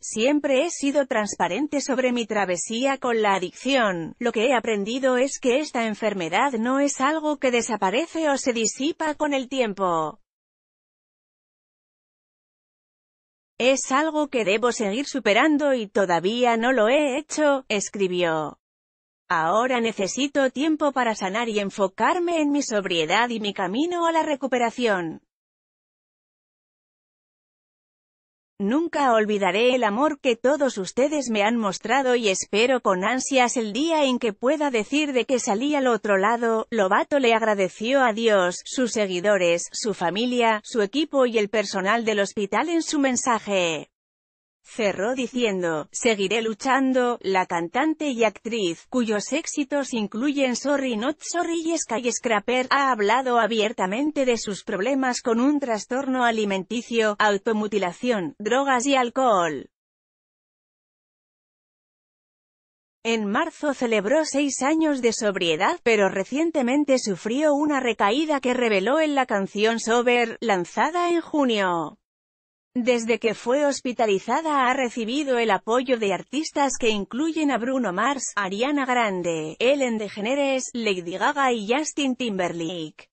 Siempre he sido transparente sobre mi travesía con la adicción. Lo que he aprendido es que esta enfermedad no es algo que desaparece o se disipa con el tiempo. Es algo que debo seguir superando y todavía no lo he hecho, escribió. Ahora necesito tiempo para sanar y enfocarme en mi sobriedad y mi camino a la recuperación. Nunca olvidaré el amor que todos ustedes me han mostrado y espero con ansias el día en que pueda decir de que salí al otro lado. Lobato le agradeció a Dios, sus seguidores, su familia, su equipo y el personal del hospital en su mensaje. Cerró diciendo, seguiré luchando, la cantante y actriz, cuyos éxitos incluyen Sorry Not Sorry y Sky Scrapper, ha hablado abiertamente de sus problemas con un trastorno alimenticio, automutilación, drogas y alcohol. En marzo celebró seis años de sobriedad, pero recientemente sufrió una recaída que reveló en la canción Sober, lanzada en junio. Desde que fue hospitalizada ha recibido el apoyo de artistas que incluyen a Bruno Mars, Ariana Grande, Ellen DeGeneres, Lady Gaga y Justin Timberlake.